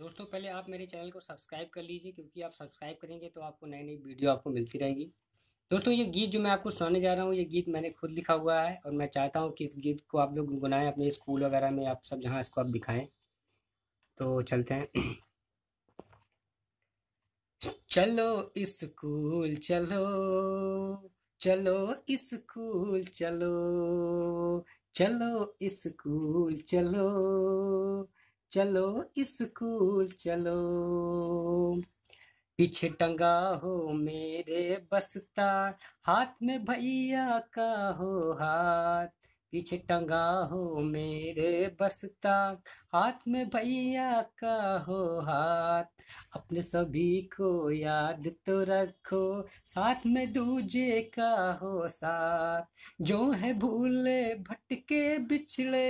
दोस्तों पहले आप मेरे चैनल को सब्सक्राइब कर लीजिए क्योंकि आप सब्सक्राइब करेंगे तो आपको नई नई वीडियो आपको मिलती रहेगी दोस्तों ये गीत जो मैं आपको सुनाने जा रहा हूँ ये गीत मैंने खुद लिखा हुआ है और मैं चाहता हूँ कि इस गीत को आप लोग गुनगुनाएं अपने स्कूल वगैरह में आप सब जहाँ इसको आप दिखाएं तो चलते हैं चलो स्कूल चलो चलो स्कूल चलो चलो स्कूल चलो चलो स्कूल चलो पीछे टंगा हो मेरे बस्ता हाथ में भैया का हो हाथ पीछे टंगा हो मेरे बसता हाथ में भैया का हो हाथ अपने सभी को याद तो रखो साथ में दूजे का हो साथ जो है भूले भटके बिछड़े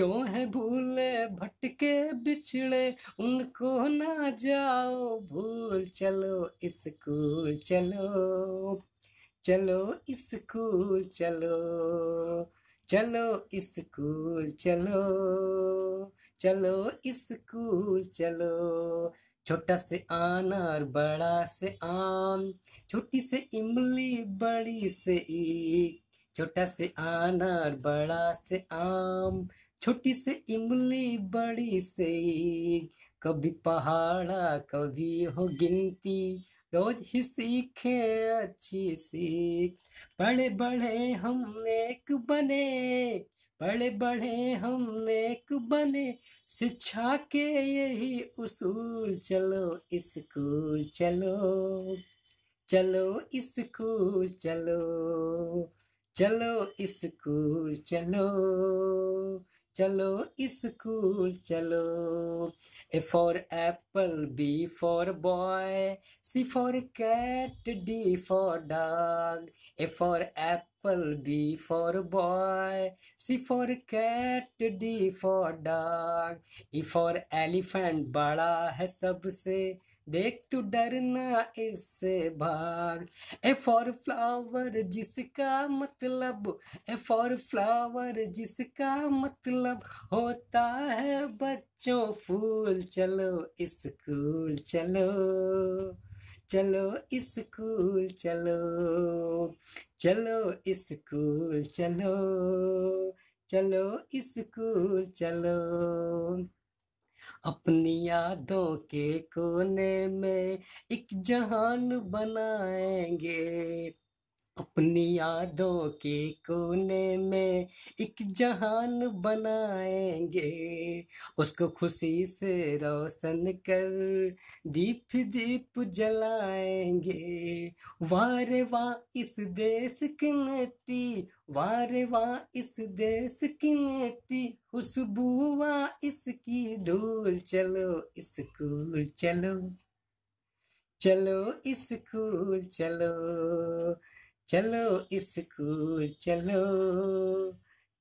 जो है भूले भटके बिछड़े उनको ना जाओ भूल चलो स्कूल चलो चलो स्कूल चलो चलो स्कूल चलो चलो स्कूल चलो छोटा से अनार बड़ा से आम छोटी से इमली बड़ी से ईख छोटा से अनार बड़ा से आम छोटी से इमली बड़ी से ईख कभी पहाड़ा कभी हो गिनती रोज ही सीखे अच्छी सीख बड़े बड़े हम एक बने बड़े बड़े हम एक बने शिक्षा के यही उसूल चलो स्कूल चलो चलो स्कूल चलो चलो स्कूल चलो चलो स्कूल चलो A for apple B for boy C for cat D for dog A for apple B for boy C for cat D for dog E for elephant बड़ा है सबसे देख तू डरना इससे भाग ए फॉर फ्लावर जिसका मतलब ए फॉर फ्लावर जिसका मतलब होता है बच्चों फूल चलो स्कूल चलो चलो स्कूल चलो चलो स्कूल चलो चलो स्कूल चलो अपनी यादों के कोने में एक जहान बनाएंगे अपनी यादों के कोने में एक जहान बनाएंगे उसको खुशी से रोशन कर दीप दीप जलाएंगे वारे वाह इस देश की मिट्टी वारे वाह इस देश की मिट्टी खुशबू वाह इसकी धूल चलो स्कूल चलो चलो स्कूल चलो चलो स्कूल चलो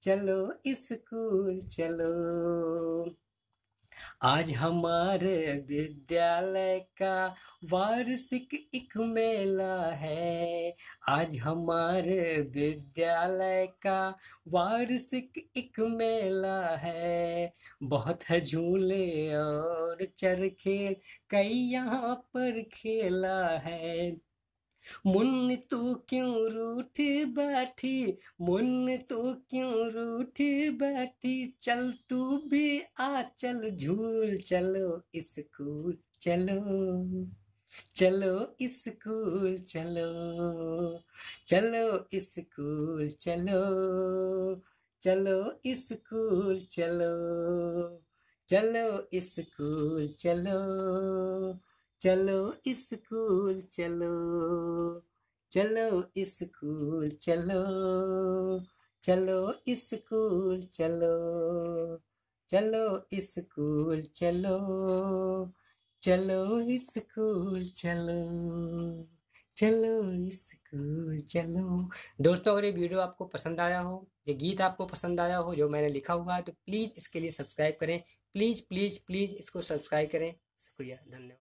चलो स्कूल चलो आज हमारे विद्यालय का वार्षिक एक मेला है आज हमारे विद्यालय का वार्षिक एक मेला है बहुत है झूले और चरखे कई यहाँ पर खेला है मुन्न तू क्यों रूठ बैठी मुन्न तू क्यों रूठ बैठी चल तू भी आ चल झूल चलो स्कूल चलो चलो स्कूल चलो चलो स्कूल चलो चलो स्कूल चलो चलो स्कूल चलो चलो स्कूल चलो चलो स्कूल चलो चलो स्कूल चलो चलो स्कूल चलो चलो स्कूल चलो चलो स्कूल चलो दोस्तों अगर ये वीडियो आपको पसंद आया हो ये गीत आपको पसंद आया हो जो मैंने लिखा हुआ है तो प्लीज़ इसके लिए सब्सक्राइब करें प्लीज़ प्लीज़ प्लीज़ इसको सब्सक्राइब करें शुक्रिया धन्यवाद